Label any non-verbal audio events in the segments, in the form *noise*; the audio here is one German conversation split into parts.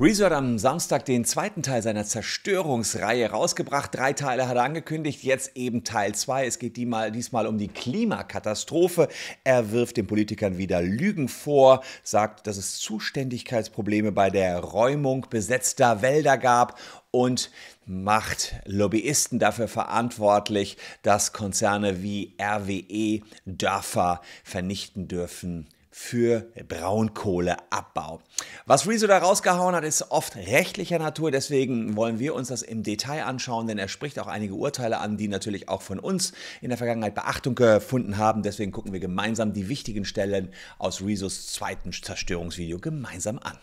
Rezo hat am Samstag den zweiten Teil seiner Zerstörungsreihe rausgebracht. Drei Teile hat er angekündigt, jetzt eben Teil 2. Es geht diesmal um die Klimakatastrophe. Er wirft den Politikern wieder Lügen vor, sagt, dass es Zuständigkeitsprobleme bei der Räumung besetzter Wälder gab und macht Lobbyisten dafür verantwortlich, dass Konzerne wie RWE Dörfer vernichten dürfen für Braunkohleabbau. Was Rezo da rausgehauen hat, ist oft rechtlicher Natur, deswegen wollen wir uns das im Detail anschauen, denn er spricht auch einige Urteile an, die natürlich auch von uns in der Vergangenheit Beachtung gefunden haben. Deswegen gucken wir gemeinsam die wichtigen Stellen aus Rezos zweiten Zerstörungsvideo gemeinsam an.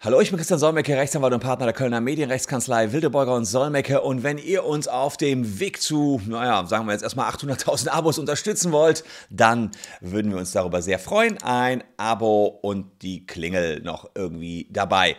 Hallo, ich bin Christian Solmecke, Rechtsanwalt und Partner der Kölner Medienrechtskanzlei Wildeborger und Solmecke. Und wenn ihr uns auf dem Weg zu, naja, sagen wir jetzt erstmal 800.000 Abos unterstützen wollt, dann würden wir uns darüber sehr freuen. Ein Abo und die Klingel noch irgendwie dabei.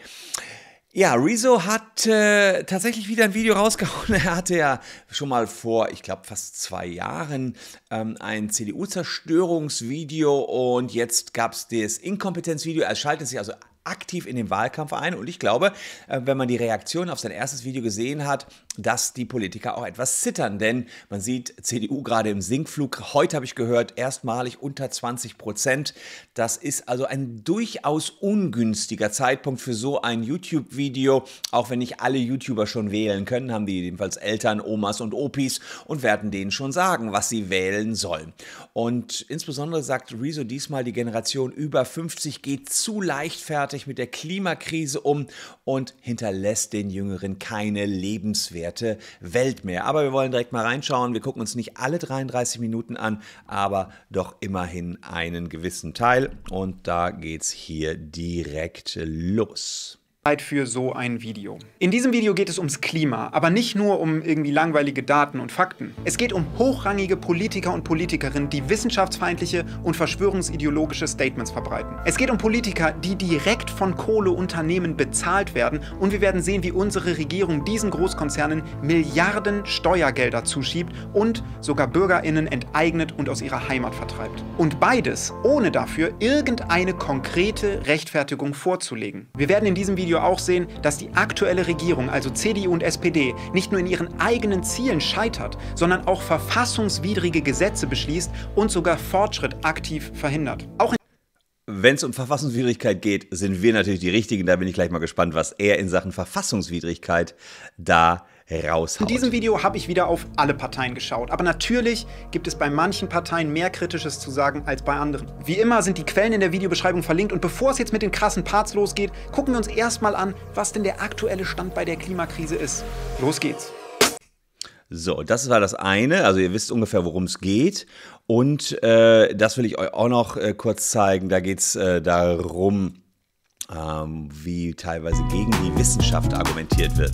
Ja, Rezo hat äh, tatsächlich wieder ein Video rausgehauen. *laughs* Er hatte ja schon mal vor, ich glaube, fast zwei Jahren ähm, ein CDU-Zerstörungsvideo und jetzt gab es das Inkompetenzvideo. Er schaltet sich also aktiv in den Wahlkampf ein. Und ich glaube, äh, wenn man die Reaktion auf sein erstes Video gesehen hat, dass die Politiker auch etwas zittern. Denn man sieht CDU gerade im Sinkflug. Heute habe ich gehört, erstmalig unter 20 Prozent. Das ist also ein durchaus ungünstiger Zeitpunkt für so ein YouTube-Video. Auch wenn nicht alle YouTuber schon wählen können, haben die jedenfalls Eltern, Omas und Opis und werden denen schon sagen, was sie wählen sollen. Und insbesondere sagt Rezo diesmal, die Generation über 50 geht zu leichtfertig großartig mit der Klimakrise um und hinterlässt den Jüngeren keine lebenswerte Welt mehr. Aber wir wollen direkt mal reinschauen. Wir gucken uns nicht alle 33 Minuten an, aber doch immerhin einen gewissen Teil. Und da geht's hier direkt los. Zeit für so ein Video. In diesem Video geht es ums Klima, aber nicht nur um irgendwie langweilige Daten und Fakten. Es geht um hochrangige Politiker und Politikerinnen, die wissenschaftsfeindliche und verschwörungsideologische Statements verbreiten. Es geht um Politiker, die direkt von Kohleunternehmen bezahlt werden und wir werden sehen, wie unsere Regierung diesen Großkonzernen Milliarden Steuergelder zuschiebt und sogar BürgerInnen enteignet und aus ihrer Heimat vertreibt. Und beides, ohne dafür irgendeine konkrete Rechtfertigung vorzulegen. Wir werden in diesem Video Video auch sehen, dass die aktuelle Regierung, also CDU und SPD, nicht nur in ihren eigenen Zielen scheitert, sondern auch verfassungswidrige Gesetze beschließt und sogar Fortschritt aktiv verhindert. Auch wenn es um Verfassungswidrigkeit geht, sind wir natürlich die Richtigen. Da bin ich gleich mal gespannt, was er in Sachen Verfassungswidrigkeit da raushaut. In diesem Video habe ich wieder auf alle Parteien geschaut, aber natürlich gibt es bei manchen Parteien mehr Kritisches zu sagen als bei anderen. Wie immer sind die Quellen in der Videobeschreibung verlinkt und bevor es jetzt mit den krassen Parts losgeht, gucken wir uns erstmal an, was denn der aktuelle Stand bei der Klimakrise ist. Los geht's! So, das war das eine. Also ihr wisst ungefähr, worum es geht. Und äh, das will ich euch auch noch äh, kurz zeigen. Da geht es äh, darum, ähm, wie teilweise gegen die Wissenschaft argumentiert wird.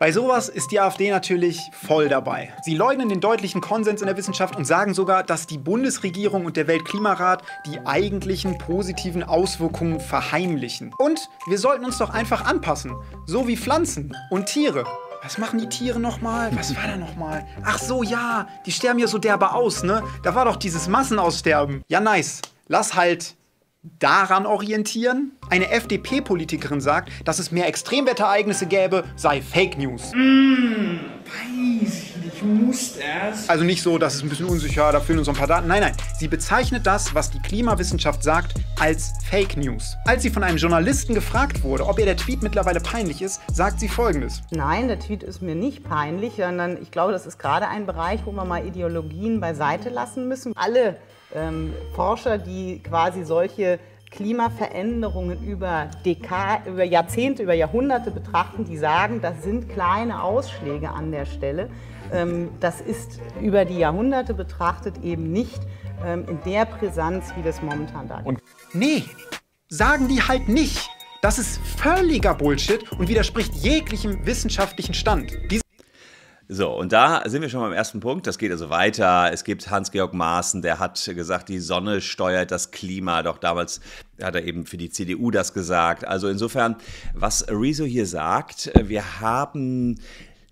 Bei sowas ist die AfD natürlich voll dabei. Sie leugnen den deutlichen Konsens in der Wissenschaft und sagen sogar, dass die Bundesregierung und der Weltklimarat die eigentlichen positiven Auswirkungen verheimlichen. Und wir sollten uns doch einfach anpassen, so wie Pflanzen und Tiere. Was machen die Tiere nochmal? Was war da nochmal? Ach so, ja, die sterben ja so derbe aus, ne? Da war doch dieses Massenaussterben. Ja, nice. Lass halt daran orientieren? Eine FDP-Politikerin sagt, dass es mehr Extremwetterereignisse gäbe, sei Fake News. Mm, weiß ich nicht, muss das? Also nicht so, dass es ein bisschen unsicher, da fehlen uns ein paar Daten. Nein, nein, sie bezeichnet das, was die Klimawissenschaft sagt, als Fake News. Als sie von einem Journalisten gefragt wurde, ob ihr der Tweet mittlerweile peinlich ist, sagt sie folgendes. Nein, der Tweet ist mir nicht peinlich, sondern ich glaube, das ist gerade ein Bereich, wo wir mal Ideologien beiseite lassen müssen. Alle ähm, Forscher, die quasi solche Klimaveränderungen über, Deka über Jahrzehnte, über Jahrhunderte betrachten, die sagen, das sind kleine Ausschläge an der Stelle. Ähm, das ist über die Jahrhunderte betrachtet eben nicht ähm, in der Brisanz, wie das momentan da ist. Nee, sagen die halt nicht. Das ist völliger Bullshit und widerspricht jeglichem wissenschaftlichen Stand. Diese so, und da sind wir schon beim ersten Punkt. Das geht also weiter. Es gibt Hans-Georg Maaßen, der hat gesagt, die Sonne steuert das Klima. Doch damals hat er eben für die CDU das gesagt. Also insofern, was Rezo hier sagt, wir haben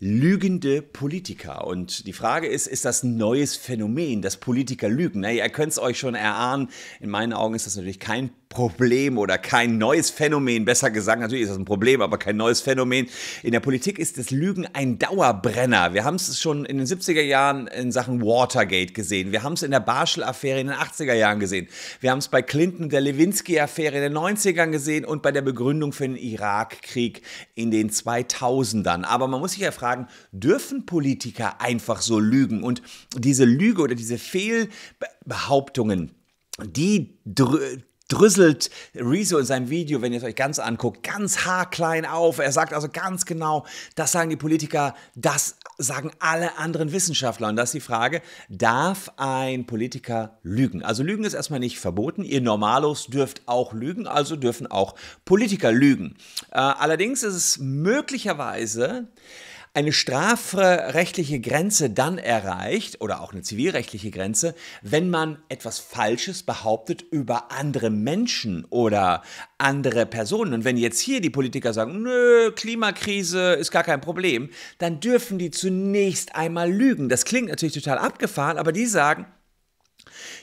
lügende Politiker. Und die Frage ist, ist das ein neues Phänomen, dass Politiker lügen? Na, ihr könnt es euch schon erahnen. In meinen Augen ist das natürlich kein Problem. Problem oder kein neues Phänomen, besser gesagt, natürlich ist das ein Problem, aber kein neues Phänomen. In der Politik ist das Lügen ein Dauerbrenner. Wir haben es schon in den 70er Jahren in Sachen Watergate gesehen. Wir haben es in der Barschel-Affäre in den 80er Jahren gesehen. Wir haben es bei Clinton und der Lewinsky-Affäre in den 90ern gesehen und bei der Begründung für den Irakkrieg in den 2000ern. Aber man muss sich ja fragen, dürfen Politiker einfach so lügen? Und diese Lüge oder diese Fehlbehauptungen, die drüsselt Rezo in seinem Video, wenn ihr es euch ganz anguckt, ganz haarklein auf. Er sagt also ganz genau, das sagen die Politiker, das sagen alle anderen Wissenschaftler. Und das ist die Frage, darf ein Politiker lügen? Also Lügen ist erstmal nicht verboten. Ihr Normalos dürft auch lügen, also dürfen auch Politiker lügen. Äh, allerdings ist es möglicherweise eine strafrechtliche Grenze dann erreicht oder auch eine zivilrechtliche Grenze, wenn man etwas Falsches behauptet über andere Menschen oder andere Personen. Und wenn jetzt hier die Politiker sagen, nö, Klimakrise ist gar kein Problem, dann dürfen die zunächst einmal lügen. Das klingt natürlich total abgefahren, aber die sagen,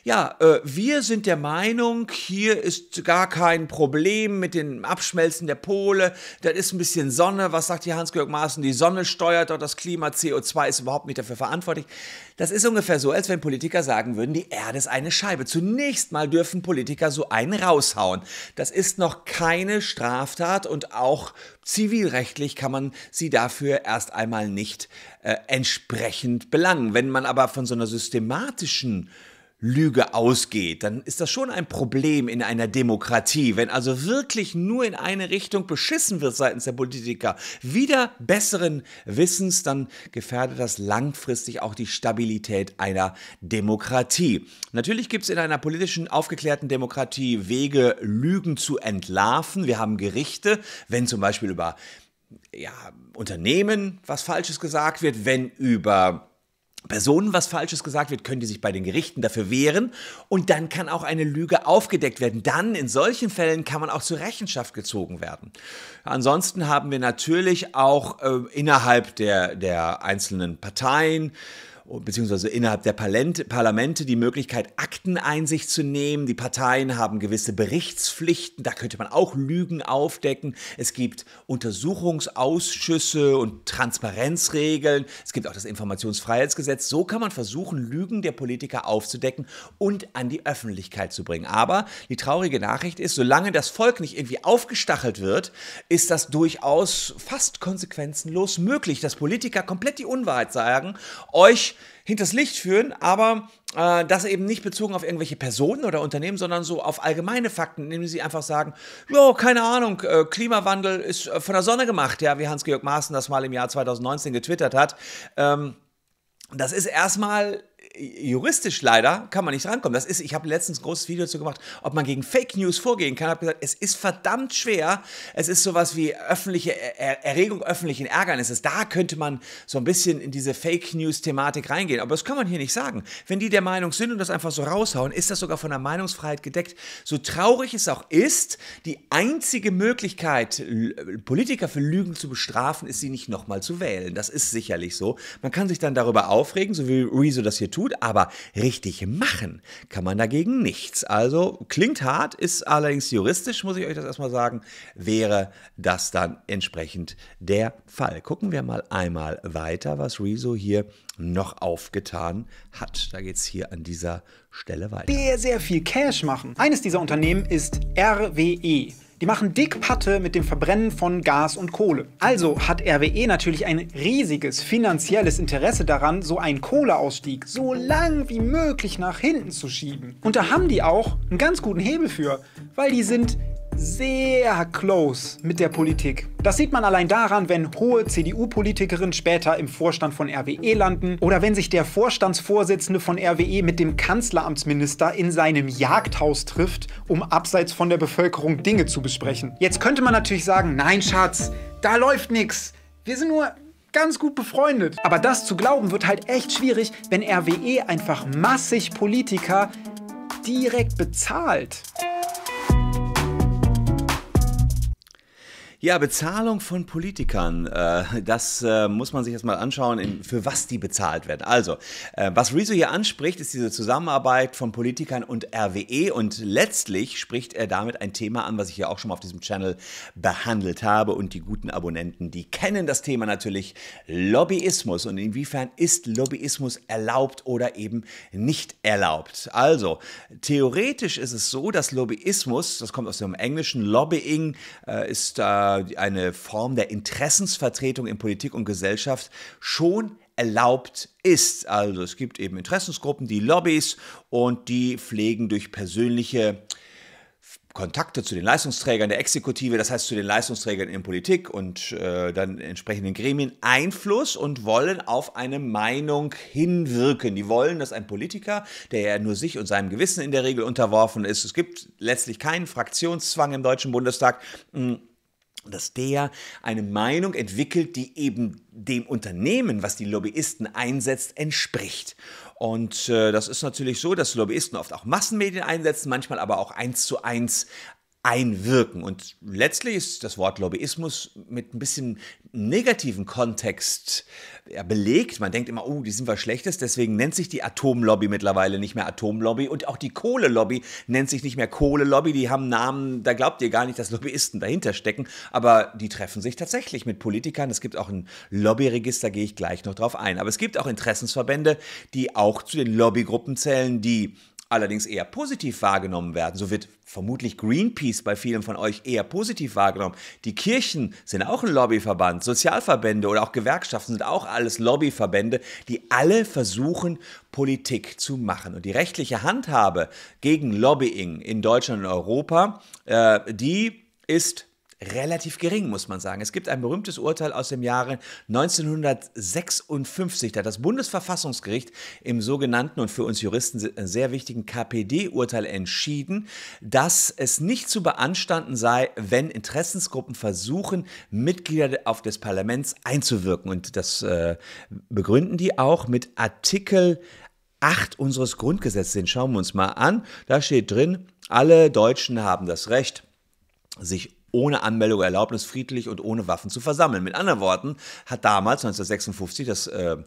ja, äh, wir sind der Meinung, hier ist gar kein Problem mit dem Abschmelzen der Pole, da ist ein bisschen Sonne, was sagt hier Hans-Georg Maaßen, die Sonne steuert doch das Klima, CO2 ist überhaupt nicht dafür verantwortlich. Das ist ungefähr so, als wenn Politiker sagen würden, die Erde ist eine Scheibe. Zunächst mal dürfen Politiker so einen raushauen. Das ist noch keine Straftat und auch zivilrechtlich kann man sie dafür erst einmal nicht äh, entsprechend belangen. Wenn man aber von so einer systematischen Lüge ausgeht, dann ist das schon ein Problem in einer Demokratie. Wenn also wirklich nur in eine Richtung beschissen wird seitens der Politiker, wieder besseren Wissens, dann gefährdet das langfristig auch die Stabilität einer Demokratie. Natürlich gibt es in einer politischen, aufgeklärten Demokratie Wege, Lügen zu entlarven. Wir haben Gerichte, wenn zum Beispiel über ja, Unternehmen was Falsches gesagt wird, wenn über Personen was Falsches gesagt wird, können die sich bei den Gerichten dafür wehren und dann kann auch eine Lüge aufgedeckt werden. Dann in solchen Fällen kann man auch zur Rechenschaft gezogen werden. Ansonsten haben wir natürlich auch äh, innerhalb der, der einzelnen Parteien beziehungsweise innerhalb der Parlamente die Möglichkeit, Akteneinsicht zu nehmen. Die Parteien haben gewisse Berichtspflichten, da könnte man auch Lügen aufdecken. Es gibt Untersuchungsausschüsse und Transparenzregeln. Es gibt auch das Informationsfreiheitsgesetz. So kann man versuchen, Lügen der Politiker aufzudecken und an die Öffentlichkeit zu bringen. Aber die traurige Nachricht ist, solange das Volk nicht irgendwie aufgestachelt wird, ist das durchaus fast konsequenzenlos möglich, dass Politiker komplett die Unwahrheit sagen, euch hinters Licht führen, aber äh, das eben nicht bezogen auf irgendwelche Personen oder Unternehmen, sondern so auf allgemeine Fakten, indem sie einfach sagen, jo, keine Ahnung, äh, Klimawandel ist äh, von der Sonne gemacht, ja, wie Hans-Georg Maaßen das mal im Jahr 2019 getwittert hat. Ähm, das ist erstmal juristisch leider kann man nicht rankommen. Das ist, ich habe letztens ein großes Video dazu gemacht, ob man gegen Fake News vorgehen kann. Ich habe gesagt, es ist verdammt schwer. Es ist sowas wie öffentliche er Erregung öffentlichen Ärgernisses. Da könnte man so ein bisschen in diese Fake News-Thematik reingehen. Aber das kann man hier nicht sagen. Wenn die der Meinung sind und das einfach so raushauen, ist das sogar von der Meinungsfreiheit gedeckt. So traurig es auch ist, die einzige Möglichkeit, Politiker für Lügen zu bestrafen, ist sie nicht nochmal zu wählen. Das ist sicherlich so. Man kann sich dann darüber aufregen, so wie Rezo das hier tut tut, aber richtig machen kann man dagegen nichts. Also klingt hart, ist allerdings juristisch, muss ich euch das erstmal sagen, wäre das dann entsprechend der Fall. Gucken wir mal einmal weiter, was Rezo hier noch aufgetan hat. Da geht es hier an dieser Stelle weiter. Sehr, sehr viel Cash machen. Eines dieser Unternehmen ist RWE. Die machen dick Patte mit dem Verbrennen von Gas und Kohle. Also hat RWE natürlich ein riesiges finanzielles Interesse daran, so einen Kohleausstieg so lang wie möglich nach hinten zu schieben. Und da haben die auch einen ganz guten Hebel für, weil die sind sehr close mit der Politik. Das sieht man allein daran, wenn hohe CDU-Politikerinnen später im Vorstand von RWE landen oder wenn sich der Vorstandsvorsitzende von RWE mit dem Kanzleramtsminister in seinem Jagdhaus trifft, um abseits von der Bevölkerung Dinge zu besprechen. Jetzt könnte man natürlich sagen, nein Schatz, da läuft nichts. Wir sind nur ganz gut befreundet. Aber das zu glauben wird halt echt schwierig, wenn RWE einfach massig Politiker direkt bezahlt. Ja, Bezahlung von Politikern. Äh, das äh, muss man sich erstmal anschauen, für was die bezahlt werden. Also, äh, was Rezo hier anspricht, ist diese Zusammenarbeit von Politikern und RWE. Und letztlich spricht er damit ein Thema an, was ich ja auch schon mal auf diesem Channel behandelt habe. Und die guten Abonnenten, die kennen das Thema natürlich Lobbyismus. Und inwiefern ist Lobbyismus erlaubt oder eben nicht erlaubt? Also, theoretisch ist es so, dass Lobbyismus, das kommt aus dem englischen Lobbying, ist da äh, eine Form der Interessensvertretung in Politik und Gesellschaft schon erlaubt ist. Also es gibt eben Interessensgruppen, die Lobbys und die pflegen durch persönliche Kontakte zu den Leistungsträgern der Exekutive, das heißt zu den Leistungsträgern in Politik und äh, dann entsprechenden Gremien Einfluss und wollen auf eine Meinung hinwirken. Die wollen, dass ein Politiker, der ja nur sich und seinem Gewissen in der Regel unterworfen ist, es gibt letztlich keinen Fraktionszwang im Deutschen Bundestag, mh, dass der eine Meinung entwickelt, die eben dem Unternehmen, was die Lobbyisten einsetzt, entspricht. Und äh, das ist natürlich so, dass Lobbyisten oft auch Massenmedien einsetzen, manchmal aber auch eins zu eins einwirken. Und letztlich ist das Wort Lobbyismus mit ein bisschen negativen Kontext belegt. Man denkt immer, oh, die sind was Schlechtes, deswegen nennt sich die Atomlobby mittlerweile nicht mehr Atomlobby und auch die Kohlelobby nennt sich nicht mehr Kohlelobby. Die haben Namen, da glaubt ihr gar nicht, dass Lobbyisten dahinter stecken, aber die treffen sich tatsächlich mit Politikern. Es gibt auch ein Lobbyregister, gehe ich gleich noch drauf ein. Aber es gibt auch Interessensverbände, die auch zu den Lobbygruppen zählen, die allerdings eher positiv wahrgenommen werden. So wird vermutlich Greenpeace bei vielen von euch eher positiv wahrgenommen. Die Kirchen sind auch ein Lobbyverband, Sozialverbände oder auch Gewerkschaften sind auch alles Lobbyverbände, die alle versuchen, Politik zu machen. Und die rechtliche Handhabe gegen Lobbying in Deutschland und Europa, äh, die ist relativ gering, muss man sagen. Es gibt ein berühmtes Urteil aus dem Jahre 1956, da das Bundesverfassungsgericht im sogenannten und für uns Juristen sehr wichtigen KPD-Urteil entschieden, dass es nicht zu beanstanden sei, wenn Interessensgruppen versuchen, Mitglieder auf des Parlaments einzuwirken. Und das äh, begründen die auch mit Artikel 8 unseres Grundgesetzes. Den schauen wir uns mal an. Da steht drin, alle Deutschen haben das Recht, sich ohne Anmeldung oder Erlaubnis friedlich und ohne Waffen zu versammeln. Mit anderen Worten hat damals 1956 das äh,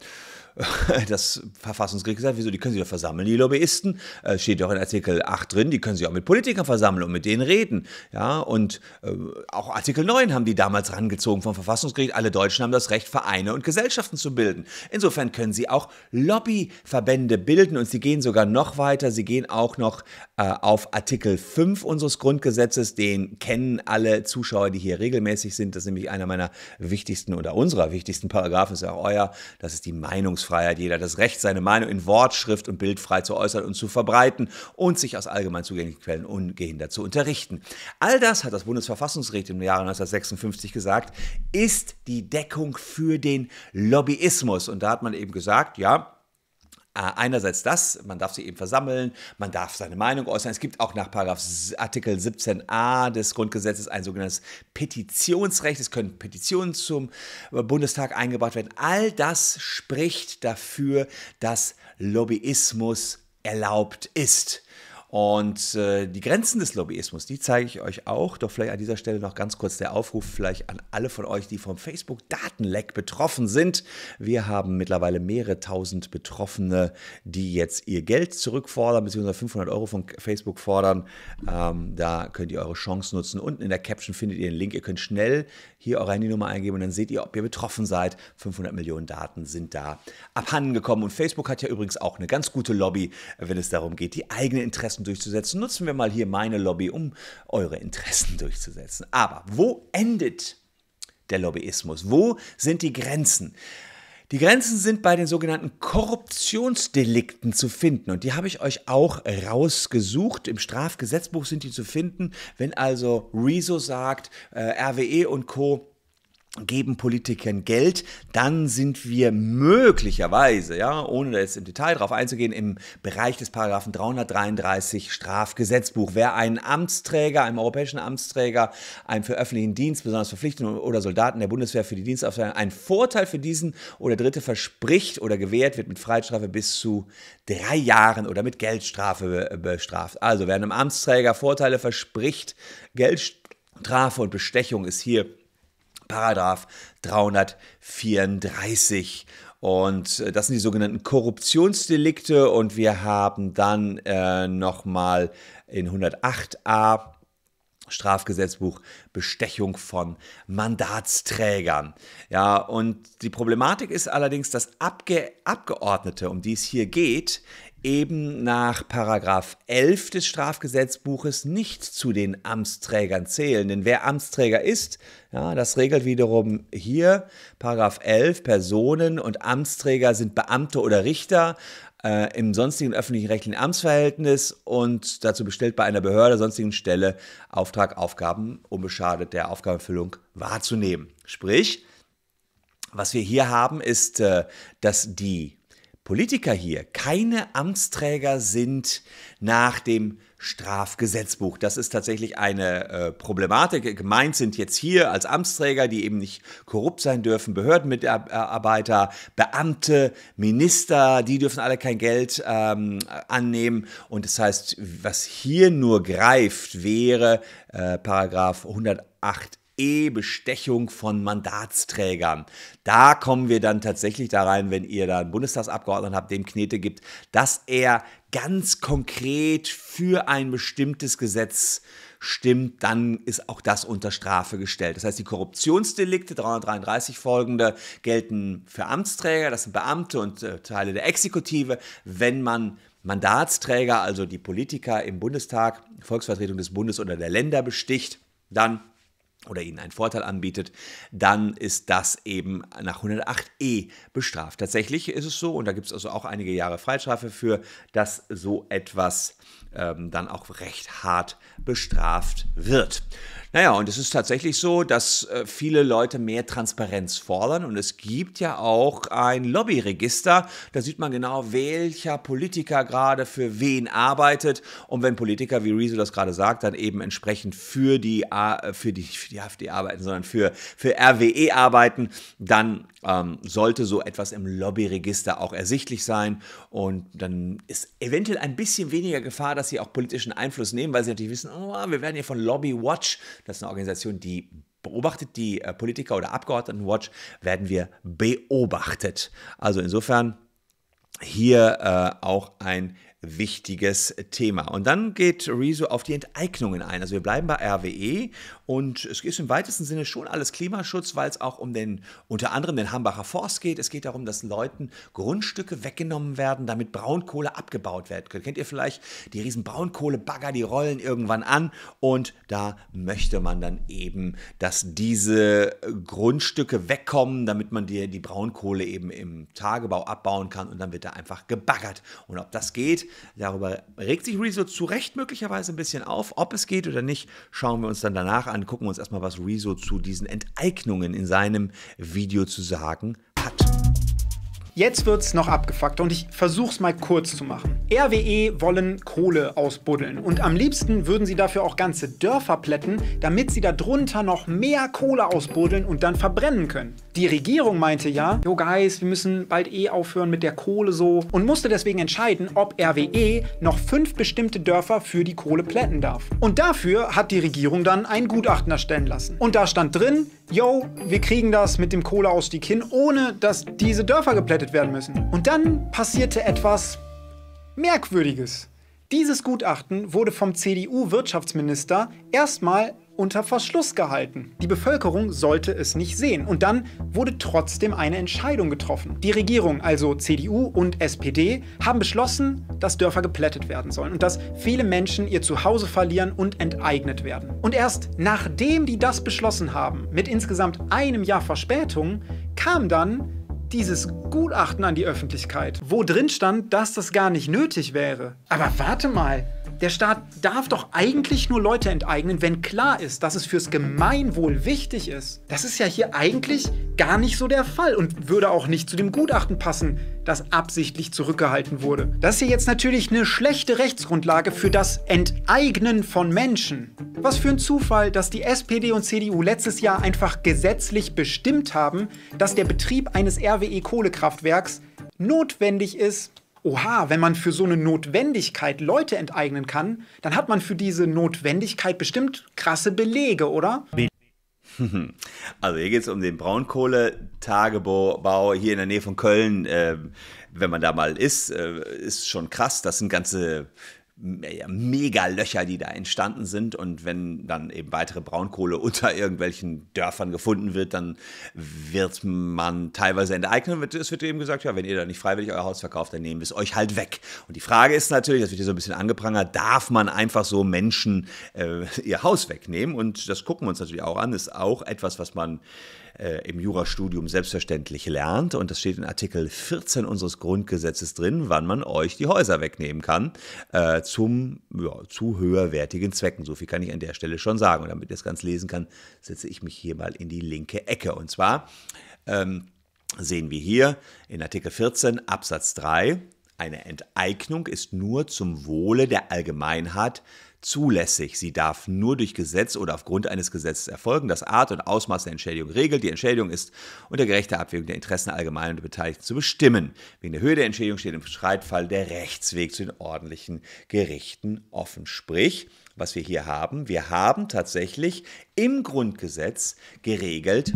*laughs* das Verfassungsgericht gesagt, wieso, die können sich doch versammeln, die Lobbyisten, äh, steht ja auch in Artikel 8 drin, die können sich auch mit Politikern versammeln und mit denen reden. Ja, und äh, auch Artikel 9 haben die damals rangezogen vom Verfassungsgericht, alle Deutschen haben das Recht, Vereine und Gesellschaften zu bilden. Insofern können sie auch Lobbyverbände bilden und sie gehen sogar noch weiter, sie gehen auch noch äh, auf Artikel 5 unseres Grundgesetzes, den kennen alle Zuschauer, die hier regelmäßig sind, das ist nämlich einer meiner wichtigsten oder unserer wichtigsten Paragraphen, ist ja auch euer, das ist die Meinungs Meinungsfreiheit. Jeder das Recht, seine Meinung in Wort, Schrift und Bild frei zu äußern und zu verbreiten und sich aus allgemein zugänglichen Quellen ungehindert zu unterrichten. All das hat das Bundesverfassungsgericht im Jahre 1956 gesagt, ist die Deckung für den Lobbyismus. Und da hat man eben gesagt, ja, äh, einerseits das, man darf sie eben versammeln, man darf seine Meinung äußern. Es gibt auch nach Artikel 17a des Grundgesetzes ein sogenanntes Petitionsrecht. Es können Petitionen zum äh, Bundestag eingebracht werden. All das spricht dafür, dass Lobbyismus erlaubt ist. Und äh, die Grenzen des Lobbyismus, die zeige ich euch auch. Doch vielleicht an dieser Stelle noch ganz kurz der Aufruf, vielleicht an alle von euch, die vom Facebook-Datenleck betroffen sind. Wir haben mittlerweile mehrere tausend Betroffene, die jetzt ihr Geld zurückfordern, beziehungsweise 500 Euro von Facebook fordern. Ähm, da könnt ihr eure Chance nutzen. Unten in der Caption findet ihr den Link. Ihr könnt schnell hier eure Handynummer eingeben und dann seht ihr, ob ihr betroffen seid. 500 Millionen Daten sind da abhandengekommen. Und Facebook hat ja übrigens auch eine ganz gute Lobby, wenn es darum geht, die eigenen Interessen Interessen durchzusetzen, nutzen wir mal hier meine Lobby, um eure Interessen durchzusetzen. Aber wo endet der Lobbyismus? Wo sind die Grenzen? Die Grenzen sind bei den sogenannten Korruptionsdelikten zu finden und die habe ich euch auch rausgesucht. Im Strafgesetzbuch sind die zu finden, wenn also Rezo sagt, äh, RWE und Co geben Politikern Geld, dann sind wir möglicherweise, ja, ohne jetzt im Detail drauf einzugehen, im Bereich des Paragraphen 333 Strafgesetzbuch. Wer einen Amtsträger, einem europäischen Amtsträger, einem für öffentlichen Dienst, besonders Verpflichteten oder Soldaten der Bundeswehr für die Dienstaufteilung einen Vorteil für diesen oder Dritte verspricht oder gewährt, wird mit Freiheitsstrafe bis zu drei Jahren oder mit Geldstrafe bestraft. Also wer einem Amtsträger Vorteile verspricht, Geldstrafe und Bestechung ist hier Paragraph 334. Und äh, das sind die sogenannten Korruptionsdelikte. Und wir haben dann äh, nochmal in 108a Strafgesetzbuch Bestechung von Mandatsträgern. Ja, und die Problematik ist allerdings, dass Abge Abgeordnete, um die es hier geht, eben nach Paragraph 11 des Strafgesetzbuches nicht zu den Amtsträgern zählen. Denn wer Amtsträger ist, ja, das regelt wiederum hier Paragraph 11, Personen und Amtsträger sind Beamte oder Richter äh, im sonstigen öffentlichen rechtlichen Amtsverhältnis und dazu bestellt bei einer Behörde sonstigen Stelle Auftrag, Aufgaben unbeschadet der Aufgabenfüllung wahrzunehmen. Sprich, was wir hier haben, ist, äh, dass die Politiker hier keine Amtsträger sind nach dem Strafgesetzbuch. Das ist tatsächlich eine äh, Problematik. Gemeint sind jetzt hier als Amtsträger, die eben nicht korrupt sein dürfen, Behördenmitarbeiter, Beamte, Minister, die dürfen alle kein Geld ähm, annehmen. Und das heißt, was hier nur greift, wäre äh, Paragraph 108 E, Bestechung von Mandatsträgern. Da kommen wir dann tatsächlich da rein, wenn ihr da einen Bundestagsabgeordneten habt, dem Knete gibt, dass er ganz konkret für ein bestimmtes Gesetz stimmt, dann ist auch das unter Strafe gestellt. Das heißt, die Korruptionsdelikte 333 folgende gelten für Amtsträger, das sind Beamte und äh, Teile der Exekutive, wenn man Mandatsträger, also die Politiker im Bundestag, Volksvertretung des Bundes oder der Länder besticht, dann oder ihnen einen Vorteil anbietet, dann ist das eben nach 108e bestraft. Tatsächlich ist es so, und da gibt es also auch einige Jahre Freistrafe für, dass so etwas ähm, dann auch recht hart bestraft wird. Naja, und es ist tatsächlich so, dass äh, viele Leute mehr Transparenz fordern und es gibt ja auch ein Lobbyregister. Da sieht man genau, welcher Politiker gerade für wen arbeitet und wenn Politiker, wie Riesel das gerade sagt, dann eben entsprechend für die, äh, für die, für die AfD arbeiten, sondern für, für RWE arbeiten, dann ähm, sollte so etwas im Lobbyregister auch ersichtlich sein und dann ist eventuell ein bisschen weniger Gefahr, dass sie auch politischen Einfluss nehmen, weil sie natürlich wissen, oh, wir werden hier von Lobby Watch das ist eine Organisation, die beobachtet die äh, Politiker oder Abgeordnetenwatch, werden wir beobachtet. Also insofern hier äh, auch ein wichtiges Thema. Und dann geht Rezo auf die Enteignungen ein. Also wir bleiben bei RWE und es ist im weitesten Sinne schon alles Klimaschutz, weil es auch um den unter anderem den Hambacher Forst geht. Es geht darum, dass Leuten Grundstücke weggenommen werden, damit Braunkohle abgebaut werden kann. Kennt ihr vielleicht die riesen Braunkohlebagger, die rollen irgendwann an und da möchte man dann eben, dass diese Grundstücke wegkommen, damit man die, die Braunkohle eben im Tagebau abbauen kann und dann wird da einfach gebaggert. Und ob das geht, Darüber regt sich Rezo zu Recht möglicherweise ein bisschen auf. Ob es geht oder nicht, schauen wir uns dann danach an, gucken wir uns erstmal, was Rezo zu diesen Enteignungen in seinem Video zu sagen hat. Jetzt wird's noch abgefuckt und ich versuch's mal kurz zu machen. RWE wollen Kohle ausbuddeln und am liebsten würden sie dafür auch ganze Dörfer plätten, damit sie darunter noch mehr Kohle ausbuddeln und dann verbrennen können. Die Regierung meinte ja, yo guys, wir müssen bald eh aufhören mit der Kohle so und musste deswegen entscheiden, ob RWE noch fünf bestimmte Dörfer für die Kohle plätten darf. Und dafür hat die Regierung dann ein Gutachten erstellen lassen. Und da stand drin, yo, wir kriegen das mit dem Kohleausstieg hin, ohne dass diese Dörfer geplättet werden müssen. Und dann passierte etwas Merkwürdiges. Dieses Gutachten wurde vom CDU-Wirtschaftsminister erstmal unter Verschluss gehalten. Die Bevölkerung sollte es nicht sehen. Und dann wurde trotzdem eine Entscheidung getroffen. Die Regierung, also CDU und SPD, haben beschlossen, dass Dörfer geplättet werden sollen und dass viele Menschen ihr Zuhause verlieren und enteignet werden. Und erst nachdem die das beschlossen haben, mit insgesamt einem Jahr Verspätung, kam dann dieses Gutachten an die Öffentlichkeit, wo drin stand, dass das gar nicht nötig wäre. Aber warte mal, der Staat darf doch eigentlich nur Leute enteignen, wenn klar ist, dass es fürs Gemeinwohl wichtig ist. Das ist ja hier eigentlich gar nicht so der Fall und würde auch nicht zu dem Gutachten passen, das absichtlich zurückgehalten wurde. Das ist hier jetzt natürlich eine schlechte Rechtsgrundlage für das Enteignen von Menschen. Was für ein Zufall, dass die SPD und CDU letztes Jahr einfach gesetzlich bestimmt haben, dass der Betrieb eines RWE-Kohlekraftwerks notwendig ist, oha, wenn man für so eine Notwendigkeit Leute enteignen kann, dann hat man für diese Notwendigkeit bestimmt krasse Belege, oder? *laughs* Also hier geht es um den Braunkohletagebau hier in der Nähe von Köln. Ähm, wenn man da mal ist, äh, ist schon krass. Das sind ganze mega Löcher, die da entstanden sind. Und wenn dann eben weitere Braunkohle *laughs* unter irgendwelchen Dörfern gefunden wird, dann wird man teilweise enteignen. Es wird eben gesagt, ja, wenn ihr da nicht freiwillig euer Haus verkauft, dann nehmen wir es euch halt weg. Und die Frage ist natürlich, das wird hier so ein bisschen angeprangert, darf man einfach so Menschen äh, ihr Haus wegnehmen? Und das gucken wir uns natürlich auch an, ist auch etwas, was man äh, im Jurastudium selbstverständlich lernt. Und das steht in Artikel 14 unseres Grundgesetzes drin, wann man euch die Häuser wegnehmen kann äh, zum, ja, zu höherwertigen Zwecken. So viel kann ich an der Stelle schon sagen. Und damit ihr es ganz lesen kann, setze ich mich hier mal in die linke Ecke. Und zwar ähm, sehen wir hier in Artikel 14 Absatz 3, eine Enteignung ist nur zum Wohle der Allgemeinheit zulässig. Sie darf nur durch Gesetz oder aufgrund eines Gesetzes erfolgen, das Art und Ausmaß der Entschädigung regelt. Die Entschädigung ist unter gerechter Abwägung der Interessen allgemein und Beteiligten zu bestimmen. Wegen der Höhe der Entschädigung steht im Streitfall der Rechtsweg zu den ordentlichen Gerichten offen. Sprich, was wir hier haben, wir haben tatsächlich im Grundgesetz geregelt,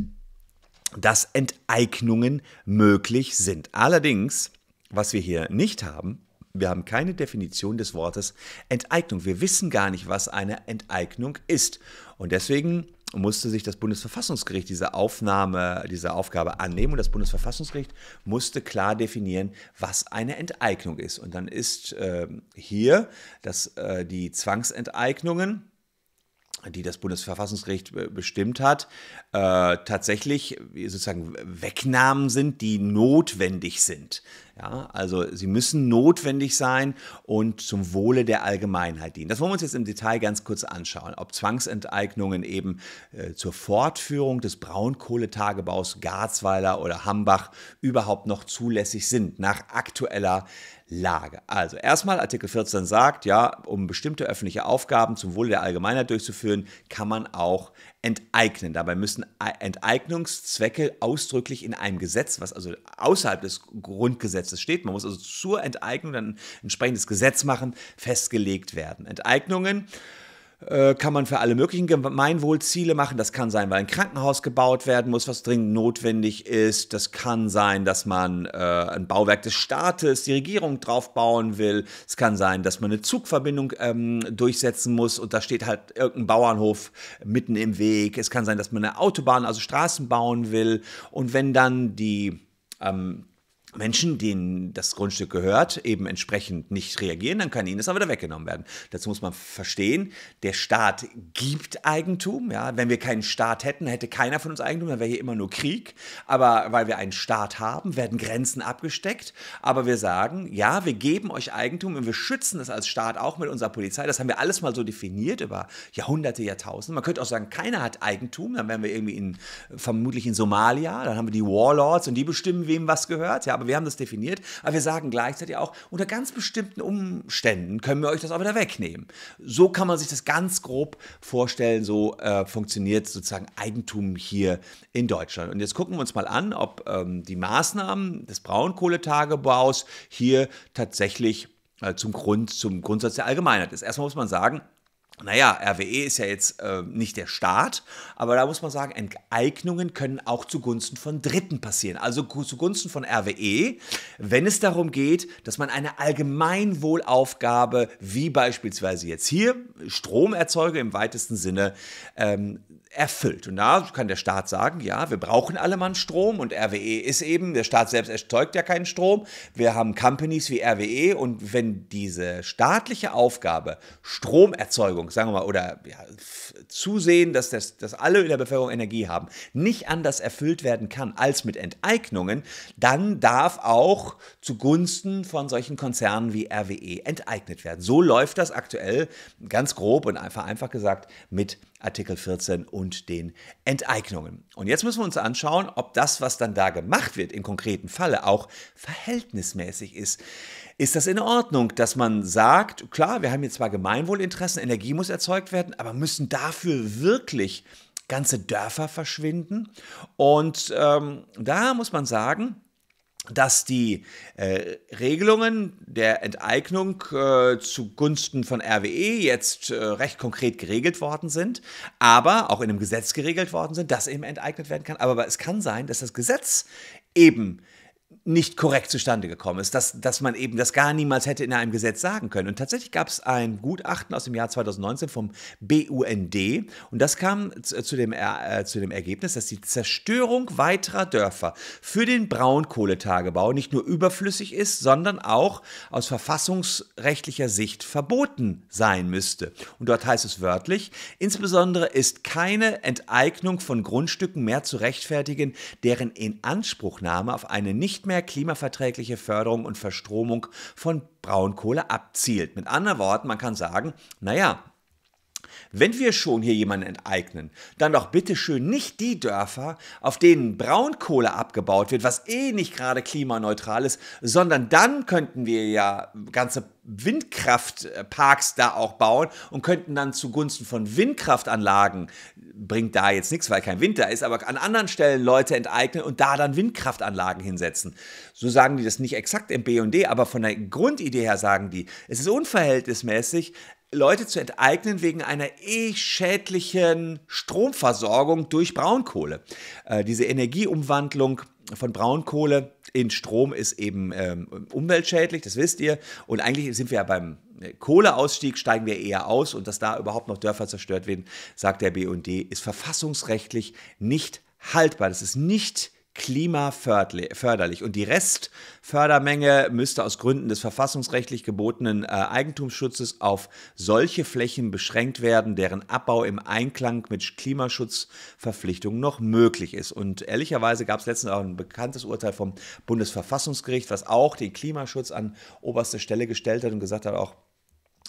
dass Enteignungen möglich sind. Allerdings, was wir hier nicht haben, wir haben keine Definition des Wortes Enteignung. Wir wissen gar nicht, was eine Enteignung ist. Und deswegen musste sich das Bundesverfassungsgericht diese Aufnahme, diese Aufgabe annehmen und das Bundesverfassungsgericht musste klar definieren, was eine Enteignung ist. Und dann ist äh, hier, dass äh, die Zwangsenteignungen, die das Bundesverfassungsgericht äh, bestimmt hat, äh, tatsächlich sozusagen Wegnahmen sind, die notwendig sind. Ja, also sie müssen notwendig sein und zum Wohle der Allgemeinheit dienen. Das wollen wir uns jetzt im Detail ganz kurz anschauen, ob Zwangsenteignungen eben äh, zur Fortführung des Braunkohletagebaus Garzweiler oder Hambach überhaupt noch zulässig sind nach aktueller Lage. Also erstmal Artikel 14 sagt, ja, um bestimmte öffentliche Aufgaben zum Wohle der Allgemeinheit durchzuführen, kann man auch enteignen. Dabei müssen Enteignungszwecke ausdrücklich in einem Gesetz, was also außerhalb des Grundgesetzes steht, man muss also zur Enteignung dann ein entsprechendes Gesetz machen, festgelegt werden. Enteignungen äh, kann man für alle möglichen Gemeinwohlziele machen. Das kann sein, weil ein Krankenhaus gebaut werden muss, was dringend notwendig ist. Das kann sein, dass man äh, ein Bauwerk des Staates, die Regierung drauf bauen will. Es kann sein, dass man eine Zugverbindung ähm, durchsetzen muss und da steht halt irgendein Bauernhof mitten im Weg. Es kann sein, dass man eine Autobahn, also Straßen bauen will. Und wenn dann die ähm, Menschen, denen das Grundstück gehört, eben entsprechend nicht reagieren, dann kann ihnen das aber wieder weggenommen werden. Dazu muss man verstehen, der Staat gibt Eigentum. Ja? Wenn wir keinen Staat hätten, hätte keiner von uns Eigentum, dann wäre hier immer nur Krieg. Aber weil wir einen Staat haben, werden Grenzen abgesteckt. Aber wir sagen, ja, wir geben euch Eigentum und wir schützen das als Staat auch mit unserer Polizei. Das haben wir alles mal so definiert über Jahrhunderte, Jahrtausende. Man könnte auch sagen, keiner hat Eigentum, dann wären wir irgendwie in, vermutlich in Somalia, dann haben wir die Warlords und die bestimmen, wem was gehört. Ja, aber Aufgabe, wir haben das definiert, aber wir sagen gleichzeitig auch, unter ganz bestimmten Umständen können wir euch das auch wieder wegnehmen. So kann man sich das ganz grob vorstellen, so äh, funktioniert sozusagen Eigentum hier in Deutschland. Und jetzt gucken wir uns mal an, ob ähm, die Maßnahmen des Braunkohletagebaus hier tatsächlich äh, zum Grund, zum Grundsatz der Allgemeinheit ist. Erstmal muss man sagen, naja, RWE ist ja jetzt äh, nicht der Staat, aber da muss man sagen, Enteignungen können auch zugunsten von Dritten passieren. Also zugunsten von RWE, wenn es darum geht, dass man eine Allgemeinwohlaufgabe, wie beispielsweise jetzt hier, Stromerzeuger im weitesten Sinne, ähm, erfüllt. Und da kann der Staat sagen, ja, wir brauchen alle Mann Strom und RWE ist eben, der Staat selbst erzeugt ja keinen Strom. Wir haben Companies wie RWE und wenn diese staatliche Aufgabe Stromerzeugung, sagen wir mal, oder ja, zusehen, dass, das, dass alle in der Bevölkerung Energie haben, nicht anders erfüllt werden kann als mit Enteignungen, dann darf auch zugunsten von solchen Konzernen wie RWE enteignet werden. So läuft das aktuell ganz grob und einfach, einfach gesagt mit Artikel 14 und den Enteignungen. Und jetzt müssen wir uns anschauen, ob das, was dann da gemacht wird, im konkreten Falle auch verhältnismäßig ist. Ist das in Ordnung, dass man sagt, klar, wir haben hier zwar Gemeinwohlinteressen, Energie muss erzeugt werden, aber müssen dafür wirklich ganze Dörfer verschwinden? Und ähm, da muss man sagen, dass die äh, Regelungen der Enteignung äh, zugunsten von RWE jetzt äh, recht konkret geregelt worden sind, aber auch in einem Gesetz geregelt worden sind, dass eben enteignet werden kann. Aber es kann sein, dass das Gesetz eben nicht korrekt zustande gekommen ist, dass, dass man eben das gar niemals hätte in einem Gesetz sagen können. Und tatsächlich gab es ein Gutachten aus dem Jahr 2019 vom BUND und das kam äh, zu, dem, äh, zu dem Ergebnis, dass die Zerstörung weiterer Dörfer für den Braunkohletagebau nicht nur überflüssig ist, sondern auch aus verfassungsrechtlicher Sicht verboten sein müsste. Und dort heißt es wörtlich, insbesondere ist keine Enteignung von Grundstücken mehr zu rechtfertigen, deren Inanspruchnahme auf eine nicht mehr mehr klimaverträgliche Förderung und Verstromung von Braunkohle abzielt. Mit anderen Worten, man kann sagen, naja, wenn wir schon hier jemanden enteignen, dann doch bitte schön nicht die Dörfer, auf denen Braunkohle abgebaut wird, was eh nicht gerade klimaneutral ist, sondern dann könnten wir ja ganze Windkraftparks da auch bauen und könnten dann zugunsten von Windkraftanlagen, bringt da jetzt nichts, weil kein Winter ist, aber an anderen Stellen Leute enteignen und da dann Windkraftanlagen hinsetzen. So sagen die das nicht exakt im BD, aber von der Grundidee her sagen die, es ist unverhältnismäßig, Leute zu enteignen wegen einer eh schädlichen Stromversorgung durch Braunkohle. Äh, diese Energieumwandlung von Braunkohle in Strom ist eben ähm, umweltschädlich, das wisst ihr. Und eigentlich sind wir ja beim äh, Kohleausstieg, steigen wir eher aus und dass da überhaupt noch Dörfer zerstört werden, sagt der BUND, ist verfassungsrechtlich nicht haltbar. Das ist nicht klimaförderlich. Und die Restfördermenge müsste aus Gründen des verfassungsrechtlich gebotenen äh, Eigentumsschutzes auf solche Flächen beschränkt werden, deren Abbau im Einklang mit Klimaschutzverpflichtungen noch möglich ist. Und ehrlicherweise gab es letztens auch ein bekanntes Urteil vom Bundesverfassungsgericht, was auch den Klimaschutz an oberste Stelle gestellt hat und gesagt hat, auch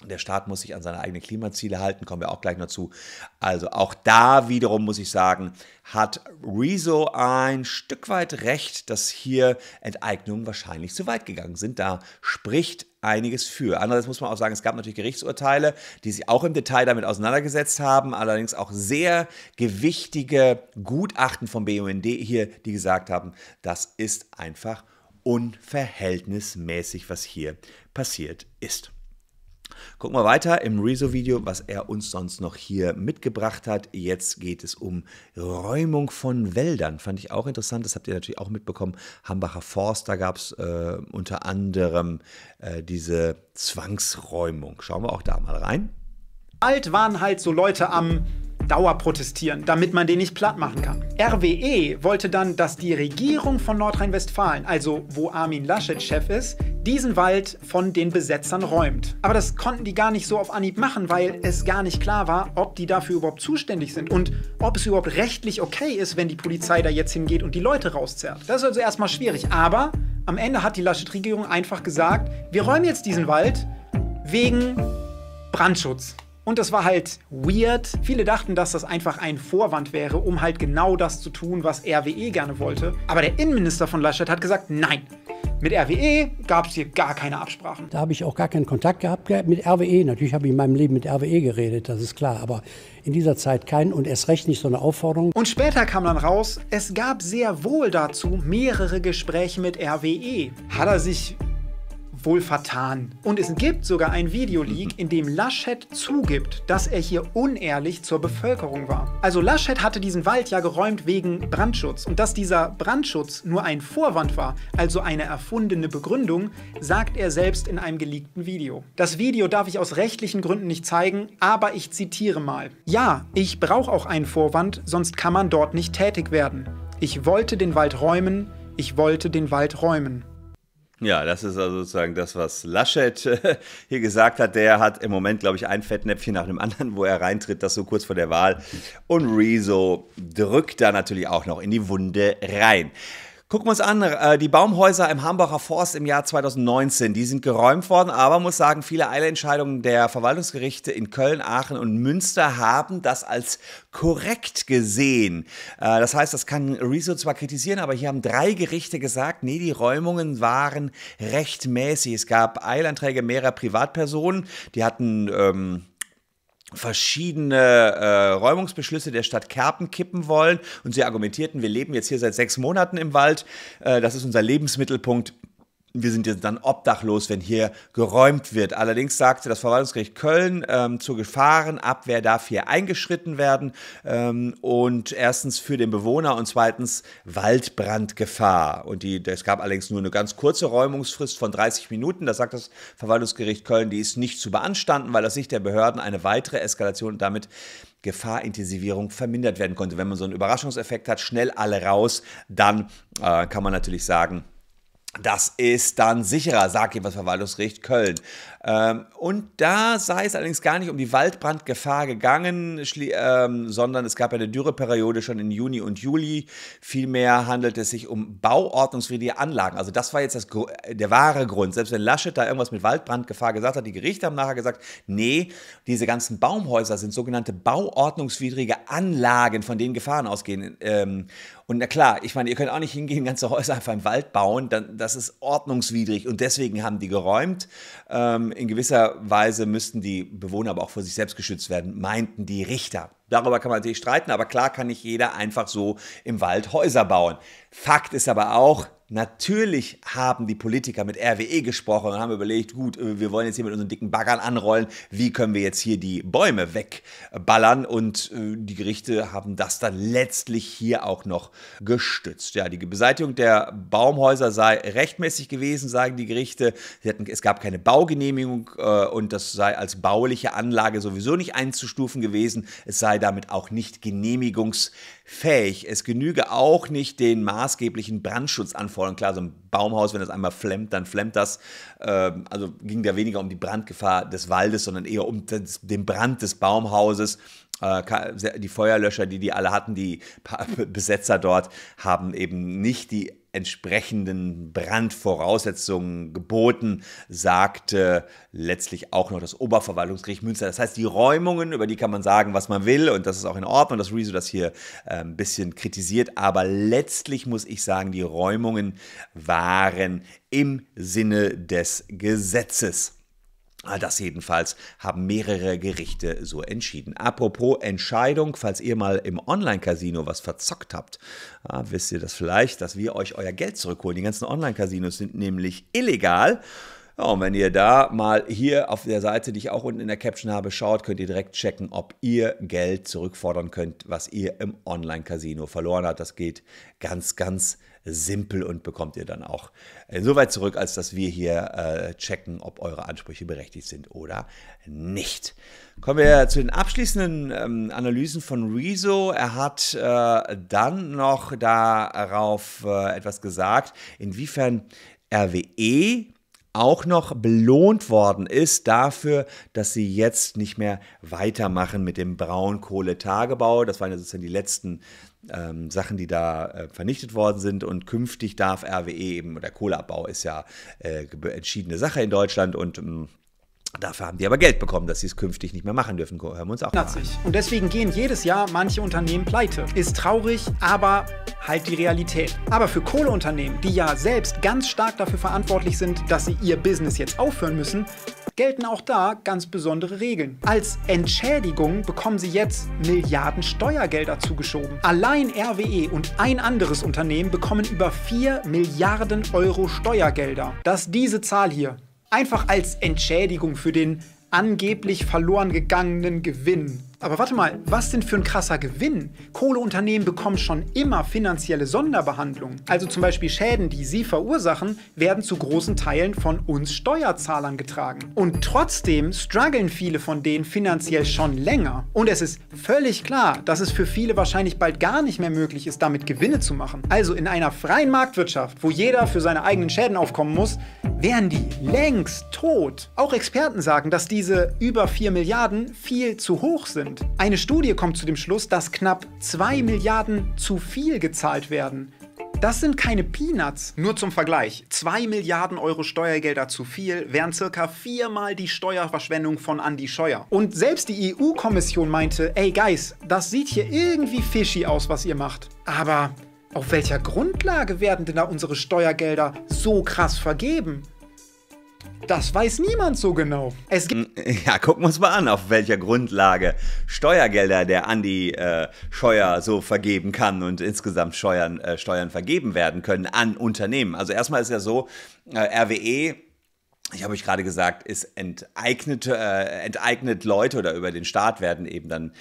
der Staat muss sich an seine eigenen Klimaziele halten, kommen wir auch gleich noch zu. Also auch da wiederum muss ich sagen, hat Rezo ein Stück weit recht, dass hier Enteignungen wahrscheinlich zu weit gegangen sind. Da spricht einiges für. Andererseits muss man auch sagen, es gab natürlich Gerichtsurteile, die sich auch im Detail damit auseinandergesetzt haben, allerdings auch sehr gewichtige Gutachten vom BUND hier, die gesagt haben, das ist einfach unverhältnismäßig, was hier passiert ist. Gucken wir weiter im Rezo-Video, was er uns sonst noch hier mitgebracht hat. Jetzt geht es um Räumung von Wäldern. Fand ich auch interessant. Das habt ihr natürlich auch mitbekommen. Hambacher Forst, da gab es äh, unter anderem äh, diese Zwangsräumung. Schauen wir auch da mal rein. Alt waren halt so Leute am Dauer protestieren, damit man den nicht platt machen kann. RWE wollte dann, dass die Regierung von Nordrhein-Westfalen, also wo Armin Laschet Chef ist, diesen Wald von den Besetzern räumt. Aber das konnten die gar nicht so auf Anhieb machen, weil es gar nicht klar war, ob die dafür überhaupt zuständig sind und ob es überhaupt rechtlich okay ist, wenn die Polizei da jetzt hingeht und die Leute rauszerrt. Das ist also erstmal schwierig. Aber am Ende hat die Laschet-Regierung einfach gesagt, wir räumen jetzt diesen Wald wegen Brandschutz. Und das war halt weird. Viele dachten, dass das einfach ein Vorwand wäre, um halt genau das zu tun, was RWE gerne wollte. Aber der Innenminister von Laschet hat gesagt, nein. Mit RWE gab es hier gar keine Absprachen. Da habe ich auch gar keinen Kontakt gehabt mit RWE. Natürlich habe ich in meinem Leben mit RWE geredet, das ist klar. Aber in dieser Zeit keinen und erst recht nicht so eine Aufforderung. Und später kam dann raus, es gab sehr wohl dazu mehrere Gespräche mit RWE. Hat er sich wohl vertan. Und es gibt sogar ein Videoleak, in dem Laschet zugibt, dass er hier unehrlich zur Bevölkerung war. Also Laschet hatte diesen Wald ja geräumt wegen Brandschutz. Und dass dieser Brandschutz nur ein Vorwand war, also eine erfundene Begründung, sagt er selbst in einem geleakten Video. Das Video darf ich aus rechtlichen Gründen nicht zeigen, aber ich zitiere mal. Ja, ich brauche auch einen Vorwand, sonst kann man dort nicht tätig werden. Ich wollte den Wald räumen, ich wollte den Wald räumen. Ja, das ist also sozusagen das, was Laschet äh, hier gesagt hat. Der hat im Moment, glaube ich, ein Fettnäpfchen nach dem anderen, wo er reintritt, das so kurz vor der Wahl. Und Rezo drückt da natürlich auch noch in die Wunde rein. Gucken wir uns an, äh, die Baumhäuser im Hambacher Forst im Jahr 2019, die sind geräumt worden, aber muss sagen, viele Eilentscheidungen der Verwaltungsgerichte in Köln, Aachen und Münster haben das als korrekt gesehen. Äh, das heißt, das kann Rezo zwar kritisieren, aber hier haben drei Gerichte gesagt, nee, die Räumungen waren rechtmäßig. Es gab Eilanträge mehrerer Privatpersonen, die hatten ähm, verschiedene äh, Räumungsbeschlüsse der Stadt Kerpen kippen wollen. Und sie argumentierten, wir leben jetzt hier seit sechs Monaten im Wald, äh, das ist unser Lebensmittelpunkt, wir sind jetzt dann obdachlos, wenn hier geräumt wird. Allerdings sagte das Verwaltungsgericht Köln, ähm, zur Gefahrenabwehr darf hier eingeschritten werden ähm, und erstens für den Bewohner und zweitens Waldbrandgefahr. Und die, es gab allerdings nur eine ganz kurze Räumungsfrist von 30 Minuten. Das sagt das Verwaltungsgericht Köln, die ist nicht zu beanstanden, weil aus Sicht der Behörden eine weitere Eskalation und damit Gefahrintensivierung vermindert werden konnte. Wenn man so einen Überraschungseffekt hat, schnell alle raus, dann äh, kann man natürlich sagen, das ist dann sicherer, sagt ihm das Verwaltungsgericht Köln. Ähm, und da sei es allerdings gar nicht um die Waldbrandgefahr gegangen, ähm, sondern es gab eine Dürreperiode schon in Juni und Juli. Vielmehr handelt es sich um bauordnungswidrige Anlagen. Also das war jetzt das, äh, der wahre Grund. Selbst wenn Laschet da irgendwas mit Waldbrandgefahr gesagt hat, die Gerichte haben nachher gesagt, nee, diese ganzen Baumhäuser sind sogenannte bauordnungswidrige Anlagen, von denen Gefahren ausgehen. Ähm, und na klar, ich meine, ihr könnt auch nicht hingehen, ganze Häuser einfach im Wald bauen, dann, das ist ordnungswidrig und deswegen haben die geräumt. Ähm, ähm, in gewisser Weise müssten die Bewohner aber auch vor sich selbst geschützt werden, meinten die Richter. Darüber kann man natürlich streiten, aber klar kann nicht jeder einfach so im Wald Häuser bauen. Fakt ist aber auch, Natürlich haben die Politiker mit RWE gesprochen und haben überlegt, gut, äh, wir wollen jetzt hier mit unseren dicken Baggern anrollen, wie können wir jetzt hier die Bäume wegballern? Und äh, die Gerichte haben das dann letztlich hier auch noch gestützt. Ja, die Beseitigung der Baumhäuser sei rechtmäßig gewesen, sagen die Gerichte. Hatten, es gab keine Baugenehmigung äh, und das sei als bauliche Anlage sowieso nicht einzustufen gewesen. Es sei damit auch nicht genehmigungs fähig. Es genüge auch nicht den maßgeblichen Brandschutzanforderungen. Klar, so ein Baumhaus, wenn das einmal flemmt, dann flemmt das. Ähm, also ging da weniger um die Brandgefahr des Waldes, sondern eher um den Brand des Baumhauses. Äh, die Feuerlöscher, die die alle hatten, die *laughs* Besetzer dort, haben eben nicht die entsprechenden Brandvoraussetzungen geboten, sagte letztlich auch noch das Oberverwaltungsgericht Münster. Das heißt, die Räumungen, über die kann man sagen, was man will und das ist auch in Ordnung, dass Rezo das hier äh, ein bisschen kritisiert, aber letztlich muss ich sagen, die Räumungen waren im Sinne des Gesetzes. Das jedenfalls haben mehrere Gerichte so entschieden. Apropos Entscheidung, falls ihr mal im Online-Casino was verzockt habt, ah, wisst ihr das vielleicht, dass wir euch euer Geld zurückholen. Die ganzen Online-Casinos sind nämlich illegal. Ja, und wenn ihr da mal hier auf der Seite, die ich auch unten in der Caption habe, schaut, könnt ihr direkt checken, ob ihr Geld zurückfordern könnt, was ihr im Online-Casino verloren habt. Das geht ganz, ganz simpel und bekommt ihr dann auch insoweit äh, zurück, als dass wir hier äh, checken, ob eure Ansprüche berechtigt sind oder nicht. Kommen wir zu den abschließenden ähm, Analysen von Rezo. Er hat äh, dann noch darauf äh, etwas gesagt, inwiefern RWE auch noch belohnt worden ist dafür, dass sie jetzt nicht mehr weitermachen mit dem Braunkohletagebau. Das waren ja sozusagen die letzten ähm, Sachen, die da äh, vernichtet worden sind. Und künftig darf RWE eben, der Kohleabbau ist ja äh, entschiedene Sache in Deutschland und ähm, Dafür haben die aber Geld bekommen, dass sie es künftig nicht mehr machen dürfen. Hören wir uns auch Natzig. Und deswegen gehen jedes Jahr manche Unternehmen pleite. Ist traurig, aber halt die Realität. Aber für Kohleunternehmen, die ja selbst ganz stark dafür verantwortlich sind, dass sie ihr Business jetzt aufhören müssen, gelten auch da ganz besondere Regeln. Als Entschädigung bekommen sie jetzt Milliarden Steuergelder zugeschoben. Allein RWE und ein anderes Unternehmen bekommen über 4 Milliarden Euro Steuergelder. Dass diese Zahl hier einfach als Entschädigung für den angeblich verloren gegangenen Gewinn aber warte mal, was denn für ein krasser Gewinn? Kohleunternehmen bekommen schon immer finanzielle Sonderbehandlung. Also zum Beispiel Schäden, die sie verursachen, werden zu großen Teilen von uns Steuerzahlern getragen. Und trotzdem strugglen viele von denen finanziell schon länger. Und es ist völlig klar, dass es für viele wahrscheinlich bald gar nicht mehr möglich ist, damit Gewinne zu machen. Also in einer freien Marktwirtschaft, wo jeder für seine eigenen Schäden aufkommen muss, wären die längst tot. Auch Experten sagen, dass diese über 4 Milliarden viel zu hoch sind sind. Eine Studie kommt zu dem Schluss, dass knapp 2 Milliarden zu viel gezahlt werden. Das sind keine Peanuts. Nur zum Vergleich, 2 Milliarden Euro Steuergelder zu viel wären circa viermal die Steuerverschwendung von Andy Scheuer. Und selbst die EU-Kommission meinte, ey Guys, das sieht hier irgendwie fishy aus, was ihr macht. Aber auf welcher Grundlage werden denn da unsere Steuergelder so krass vergeben? Das weiß niemand so genau. Es gibt ja, gucken wir uns mal an, auf welcher Grundlage Steuergelder der Andi äh, Scheuer so vergeben kann und insgesamt Steuern, äh, Steuern vergeben werden können an Unternehmen. Also erstmal ist ja so, äh, RWE ich habe euch gerade gesagt, ist enteignet, äh, enteignet Leute oder über den Staat werden eben dann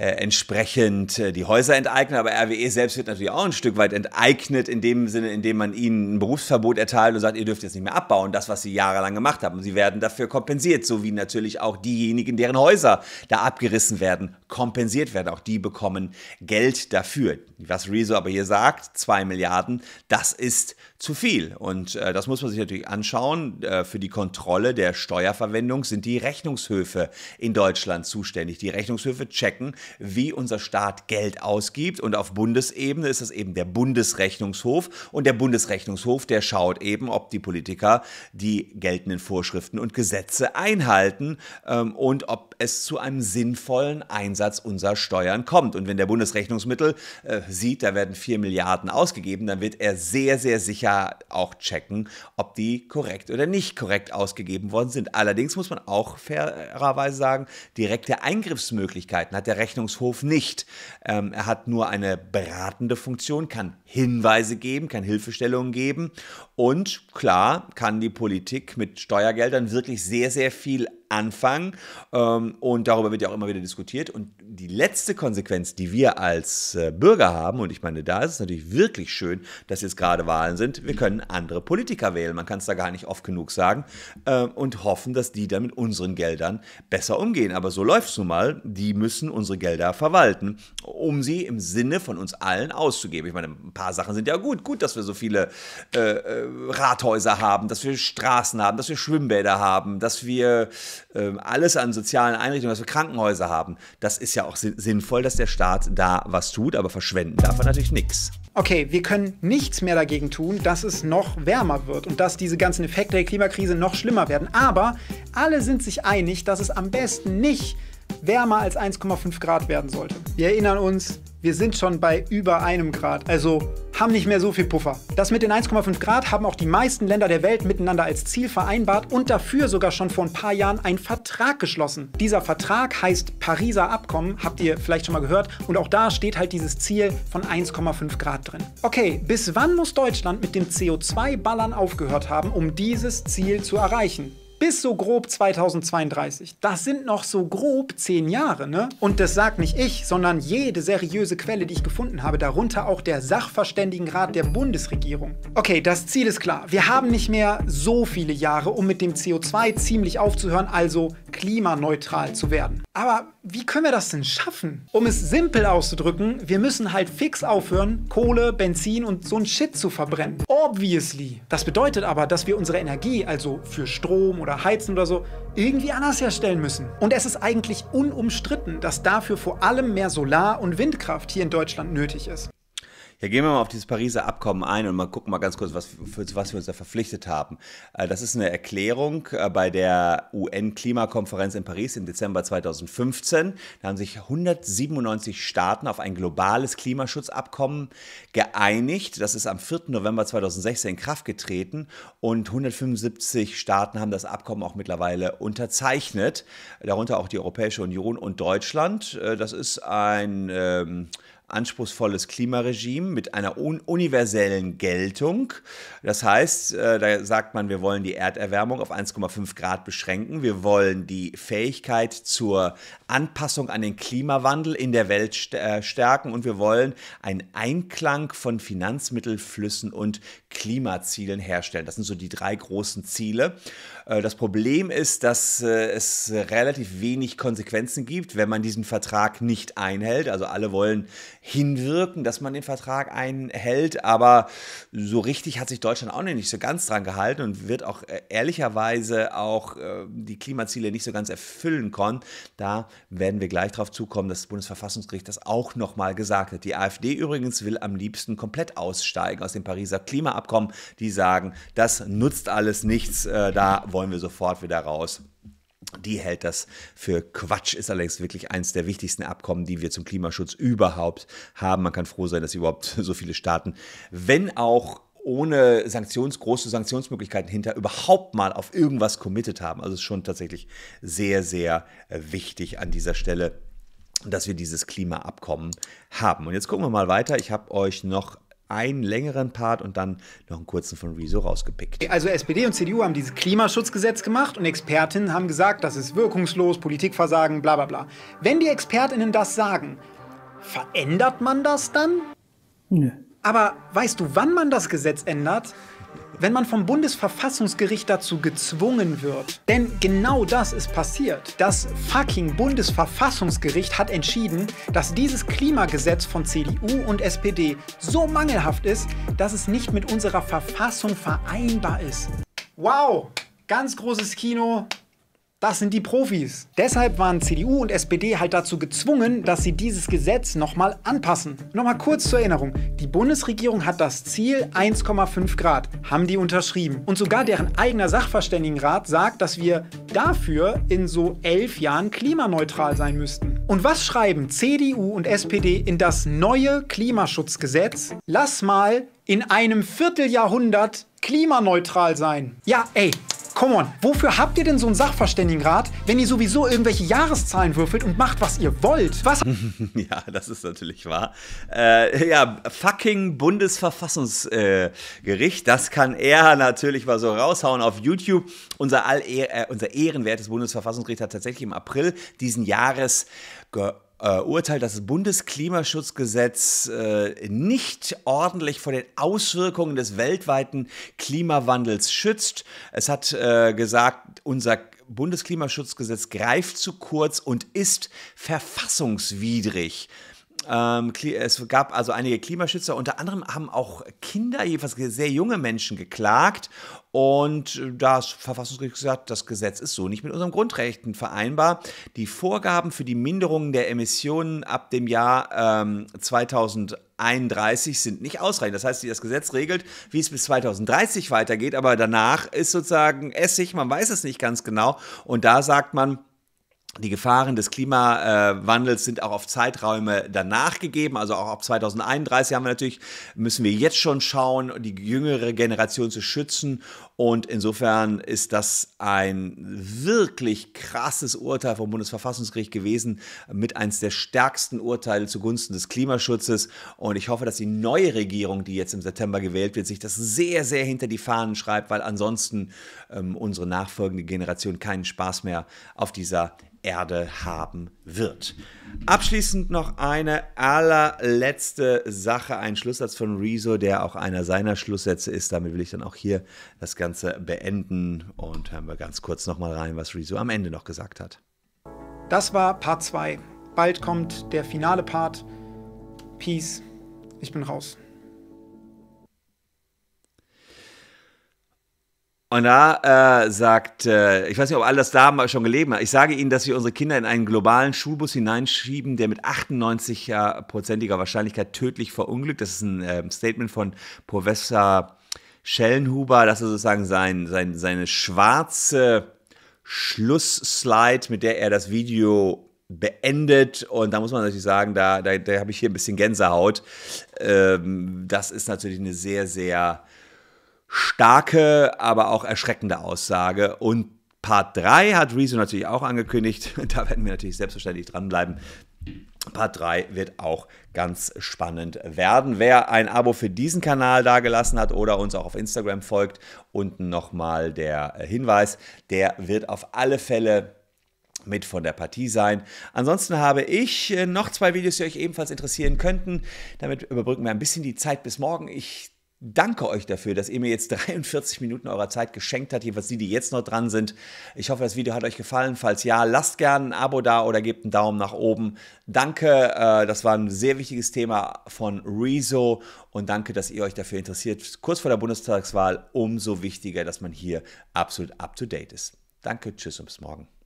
äh, entsprechend äh, die Häuser enteignen. Aber RWE selbst wird natürlich auch ein Stück weit enteignet, in dem Sinne, indem man ihnen ein Berufsverbot erteilt und sagt, ihr dürft jetzt nicht mehr abbauen, das, was sie jahrelang gemacht haben. sie werden dafür kompensiert, sowie natürlich auch diejenigen, deren Häuser da abgerissen werden, kompensiert werden. Auch die bekommen Geld dafür. Was Rezo aber hier sagt, 2 Milliarden, das ist zu viel. Und äh, das muss man sich natürlich anschauen. Äh, für die Kontrolle der Steuerverwendung sind die Rechnungshöfe in Deutschland zuständig. Die Rechnungshöfe checken, wie unser Staat Geld ausgibt. Und auf Bundesebene ist das eben der Bundesrechnungshof. Und der Bundesrechnungshof, der schaut eben, ob die Politiker die geltenden Vorschriften und Gesetze einhalten ähm, und ob es zu einem sinnvollen Einsatz unserer Steuern kommt. Und wenn der Bundesrechnungsmittel äh, sieht, da werden 4 Milliarden ausgegeben, dann wird er sehr, sehr sicher auch checken, ob die korrekt oder nicht korrekt ausgegeben worden sind. Allerdings muss man auch fairerweise sagen, direkte Eingriffsmöglichkeiten hat der Rechnungshof nicht. Ähm, er hat nur eine beratende Funktion, kann Hinweise geben, kann Hilfestellungen geben und klar kann die Politik mit Steuergeldern wirklich sehr, sehr viel Anfang. Ähm, und darüber wird ja auch immer wieder diskutiert. Und die letzte Konsequenz, die wir als äh, Bürger haben, und ich meine, da ist es natürlich wirklich schön, dass jetzt gerade Wahlen sind, wir können andere Politiker wählen. Man kann es da gar nicht oft genug sagen. Ähm, und hoffen, dass die dann mit unseren Geldern besser umgehen. Aber so läuft es nun mal. Die müssen unsere Gelder verwalten, um sie im Sinne von uns allen auszugeben. Ich meine, ein paar Sachen sind ja gut. Gut, dass wir so viele äh, äh Rathäuser haben, dass wir Straßen haben, dass wir Schwimmbäder haben, dass wir ähm, alles an sozialen Einrichtungen, was wir Krankenhäuser haben, das ist ja auch sinnvoll, dass der Staat da was tut, aber verschwenden darf er natürlich nichts. Okay, wir können nichts mehr dagegen tun, dass es noch wärmer wird und dass diese ganzen Effekte der Klimakrise noch schlimmer werden. Aber alle sind sich einig, dass es am besten nicht wärmer als 1,5 Grad werden sollte. Wir erinnern uns, wir sind schon bei über einem Grad, also haben nicht mehr so viel Puffer. Das mit den 1,5 Grad haben auch die meisten Länder der Welt miteinander als Ziel vereinbart und dafür sogar schon vor ein paar Jahren einen Vertrag geschlossen. Dieser Vertrag heißt Pariser Abkommen, habt ihr vielleicht schon mal gehört, und auch da steht halt dieses Ziel von 1,5 Grad drin. Okay, bis wann muss Deutschland mit dem CO2-Ballern aufgehört haben, um dieses Ziel zu erreichen? bis so grob 2032. Das sind noch so grob zehn Jahre, ne? Und das sagt nicht ich, sondern jede seriöse Quelle, die ich gefunden habe, darunter auch der Sachverständigenrat der Bundesregierung. Okay, das Ziel ist klar. Wir haben nicht mehr so viele Jahre, um mit dem CO2 ziemlich aufzuhören, also klimaneutral zu werden. Aber wie können wir das denn schaffen? Um es simpel auszudrücken, wir müssen halt fix aufhören, Kohle, Benzin und so'n Shit zu verbrennen. Obviously. Das bedeutet aber, dass wir unsere Energie, also für Strom oder oder Heizen oder so irgendwie anders herstellen müssen. Und es ist eigentlich unumstritten, dass dafür vor allem mehr Solar- und Windkraft hier in Deutschland nötig ist. Ja, gehen wir mal auf dieses Pariser Abkommen ein und mal gucken mal ganz kurz, was, für, was wir uns da verpflichtet haben. Äh, das ist eine Erklärung äh, bei der UN-Klimakonferenz in Paris im Dezember 2015. Da haben sich 197 Staaten auf ein globales Klimaschutzabkommen geeinigt. Das ist am 4. November 2016 in Kraft getreten und 175 Staaten haben das Abkommen auch mittlerweile unterzeichnet, darunter auch die Europäische Union und Deutschland. Äh, das ist ein ähm, anspruchsvolles Klimaregime mit einer un universellen Geltung. Das heißt, äh, da sagt man, wir wollen die Erderwärmung auf 1,5 Grad beschränken. Wir wollen die Fähigkeit zur Anpassung an den Klimawandel in der Welt st äh, stärken und wir wollen einen Einklang von Finanzmittelflüssen und Klimazielen herstellen. Das sind so die drei großen Ziele. Äh, das Problem ist, dass äh, es relativ wenig Konsequenzen gibt, wenn man diesen Vertrag nicht einhält. Also alle wollen hinwirken, dass man den Vertrag einhält. Aber so richtig hat sich Deutschland auch nicht so ganz dran gehalten und wird auch äh, ehrlicherweise auch äh, die Klimaziele nicht so ganz erfüllen können. Da werden wir gleich darauf zukommen, dass das Bundesverfassungsgericht das auch nochmal gesagt hat. Die AfD übrigens will am liebsten komplett aussteigen aus dem Pariser Klimaabkommen. Die sagen, das nutzt alles nichts, äh, da wollen wir sofort wieder raus. Die hält das für Quatsch, ist allerdings wirklich eines der wichtigsten Abkommen, die wir zum Klimaschutz überhaupt haben. Man kann froh sein, dass überhaupt *laughs* so viele Staaten, wenn auch ohne Sanktions, große Sanktionsmöglichkeiten hinter überhaupt mal auf irgendwas committed haben. Also es ist schon tatsächlich sehr, sehr äh, wichtig an dieser Stelle, dass wir dieses Klimaabkommen haben. Und jetzt gucken wir mal weiter. Ich habe euch noch einen längeren Part und dann noch einen kurzen von Rezo rausgepickt. Also SPD und CDU haben dieses Klimaschutzgesetz gemacht und Expertinnen haben gesagt, das ist wirkungslos, Politikversagen, bla bla bla. Wenn die Expertinnen das sagen, verändert man das dann? Nö. Aber weißt du, wann man das Gesetz ändert? wenn man vom Bundesverfassungsgericht dazu gezwungen wird. Denn genau das ist passiert. Das fucking Bundesverfassungsgericht hat entschieden, dass dieses Klimagesetz von CDU und SPD so mangelhaft ist, dass es nicht mit unserer Verfassung vereinbar ist. Wow, ganz großes Kino. Das sind die Profis. Deshalb waren CDU und SPD halt dazu gezwungen, dass sie dieses Gesetz nochmal anpassen. Nochmal kurz zur Erinnerung. Die Bundesregierung hat das Ziel 1,5 Grad. Haben die unterschrieben. Und sogar deren eigener Sachverständigenrat sagt, dass wir dafür in so elf Jahren klimaneutral sein müssten. Und was schreiben CDU und SPD in das neue Klimaschutzgesetz? Lass mal in einem Vierteljahrhundert klimaneutral sein. Ja, ey, Come on, wofür habt ihr denn so einen Sachverständigenrat, wenn ihr sowieso irgendwelche Jahreszahlen würfelt und macht, was ihr wollt? Was? *laughs* ja, das ist natürlich wahr. Äh, ja, fucking Bundesverfassungsgericht, äh, das kann er natürlich mal so raushauen auf YouTube. Unser, all äh, unser ehrenwertes Bundesverfassungsgericht hat tatsächlich im April diesen Jahres geöffnet äh, Urteil das Bundesklimaschutzgesetz äh, nicht ordentlich vor den Auswirkungen des weltweiten Klimawandels schützt. Es hat äh, gesagt, unser Bundesklimaschutzgesetz greift zu kurz und ist verfassungswidrig. Ähm, es gab also einige Klimaschützer, unter anderem haben auch Kinder, jedenfalls sehr junge Menschen geklagt. Und das Verfassungsgericht gesagt, das Gesetz ist so nicht mit unseren Grundrechten vereinbar. Die Vorgaben für die Minderung der Emissionen ab dem Jahr ähm, 2031 sind nicht ausreichend. Das heißt, das Gesetz regelt, wie es bis 2030 weitergeht, aber danach ist sozusagen Essig, man weiß es nicht ganz genau. Und da sagt man, die Gefahren des Klimawandels sind auch auf Zeiträume danach gegeben, also auch ab 2031 haben wir natürlich müssen wir jetzt schon schauen, die jüngere Generation zu schützen und insofern ist das ein wirklich krasses Urteil vom Bundesverfassungsgericht gewesen, mit eines der stärksten Urteile zugunsten des Klimaschutzes. Und ich hoffe, dass die neue Regierung, die jetzt im September gewählt wird, sich das sehr, sehr hinter die Fahnen schreibt, weil ansonsten ähm, unsere nachfolgende Generation keinen Spaß mehr auf dieser Erde haben wird wird. Abschließend noch eine allerletzte Sache, ein Schlusssatz von Rezo, der auch einer seiner Schlusssätze ist. Damit will ich dann auch hier das Ganze beenden und hören wir ganz kurz nochmal rein, was Rezo am Ende noch gesagt hat. Das war Part 2. Bald kommt der finale Part. Peace. Ich bin raus. Und da äh, sagt, äh, ich weiß nicht, ob alle das da schon gelebt haben, Ich sage Ihnen, dass wir unsere Kinder in einen globalen Schulbus hineinschieben, der mit 98-prozentiger Wahrscheinlichkeit tödlich verunglückt. Das ist ein äh, Statement von Professor Schellenhuber. Das ist sozusagen sein, sein, seine schwarze Schlussslide, mit der er das Video beendet. Und da muss man natürlich sagen, da, da, da habe ich hier ein bisschen Gänsehaut. Ähm, das ist natürlich eine sehr, sehr starke, aber auch erschreckende Aussage. Und Part 3 hat Rezo natürlich auch angekündigt. *laughs* Da werden wir natürlich selbstverständlich dranbleiben. Part 3 wird auch ganz spannend werden. Wer ein Abo für diesen Kanal dagelassen hat oder uns auch auf Instagram folgt, unten nochmal der äh, Hinweis, der wird auf alle Fälle mit von der Partie sein. Ansonsten habe ich äh, noch zwei Videos, die euch ebenfalls interessieren könnten. Damit überbrücken wir ein bisschen die Zeit bis morgen. Ich danke euch dafür, dass ihr mir jetzt 43 *laughs* Minuten eurer Zeit geschenkt habt, jeweils die, die jetzt noch dran sind. Ich hoffe, das Video hat euch gefallen. Falls ja, lasst gerne ein Abo da oder gebt einen Daumen nach oben. Danke, äh, das war ein sehr wichtiges Thema von Rezo und danke, dass ihr euch dafür interessiert. Kurz vor der Bundestagswahl umso wichtiger, dass man hier absolut up-to-date ist. Danke, tschüss und bis morgen.